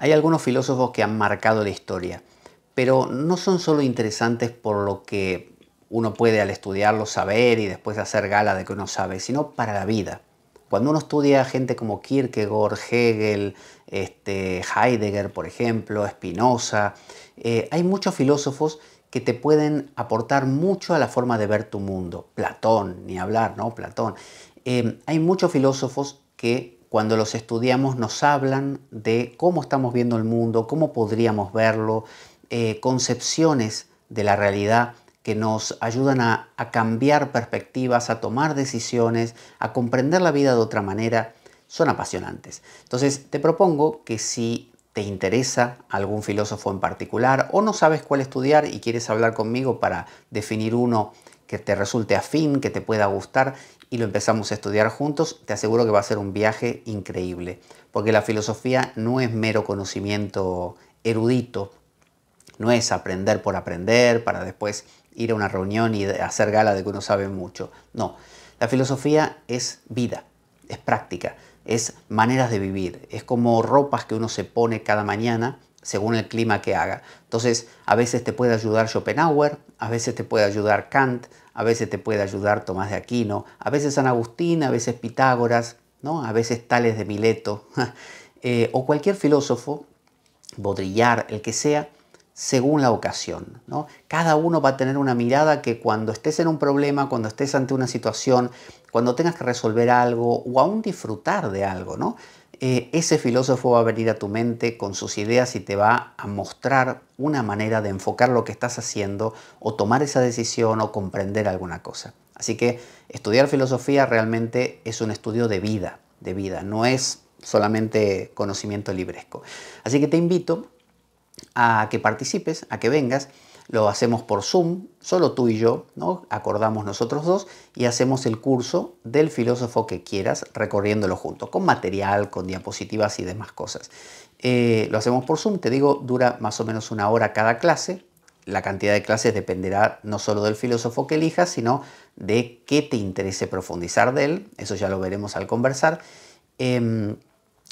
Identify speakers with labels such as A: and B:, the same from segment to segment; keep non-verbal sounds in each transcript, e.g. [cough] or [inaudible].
A: Hay algunos filósofos que han marcado la historia, pero no son solo interesantes por lo que uno puede al estudiarlo saber y después hacer gala de que uno sabe, sino para la vida. Cuando uno estudia gente como Kierkegaard, Hegel, este, Heidegger, por ejemplo, Spinoza, eh, hay muchos filósofos que te pueden aportar mucho a la forma de ver tu mundo. Platón, ni hablar, ¿no? Platón. Eh, hay muchos filósofos que cuando los estudiamos nos hablan de cómo estamos viendo el mundo, cómo podríamos verlo, eh, concepciones de la realidad que nos ayudan a, a cambiar perspectivas, a tomar decisiones, a comprender la vida de otra manera, son apasionantes. Entonces te propongo que si te interesa algún filósofo en particular o no sabes cuál estudiar y quieres hablar conmigo para definir uno que te resulte afín, que te pueda gustar y lo empezamos a estudiar juntos, te aseguro que va a ser un viaje increíble, porque la filosofía no es mero conocimiento erudito, no es aprender por aprender para después ir a una reunión y hacer gala de que uno sabe mucho, no, la filosofía es vida, es práctica, es maneras de vivir, es como ropas que uno se pone cada mañana según el clima que haga. Entonces, a veces te puede ayudar Schopenhauer, a veces te puede ayudar Kant, a veces te puede ayudar Tomás de Aquino, a veces San Agustín, a veces Pitágoras, ¿no? a veces Tales de Mileto, [laughs] eh, o cualquier filósofo, bodrillar, el que sea, según la ocasión. ¿no? Cada uno va a tener una mirada que cuando estés en un problema, cuando estés ante una situación, cuando tengas que resolver algo o aún disfrutar de algo, ¿no? Eh, ese filósofo va a venir a tu mente con sus ideas y te va a mostrar una manera de enfocar lo que estás haciendo o tomar esa decisión o comprender alguna cosa. Así que estudiar filosofía realmente es un estudio de vida, de vida, no es solamente conocimiento libresco. Así que te invito a que participes, a que vengas lo hacemos por Zoom, solo tú y yo, ¿no? acordamos nosotros dos, y hacemos el curso del filósofo que quieras recorriéndolo junto, con material, con diapositivas y demás cosas. Eh, lo hacemos por Zoom, te digo, dura más o menos una hora cada clase. La cantidad de clases dependerá no solo del filósofo que elijas, sino de qué te interese profundizar de él. Eso ya lo veremos al conversar. Em,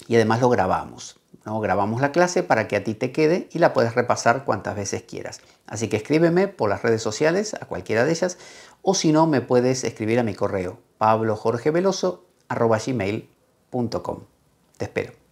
A: y además lo grabamos. Grabamos la clase para que a ti te quede y la puedes repasar cuantas veces quieras. Así que escríbeme por las redes sociales, a cualquiera de ellas, o si no, me puedes escribir a mi correo pablojorgeveloso.com. Te espero.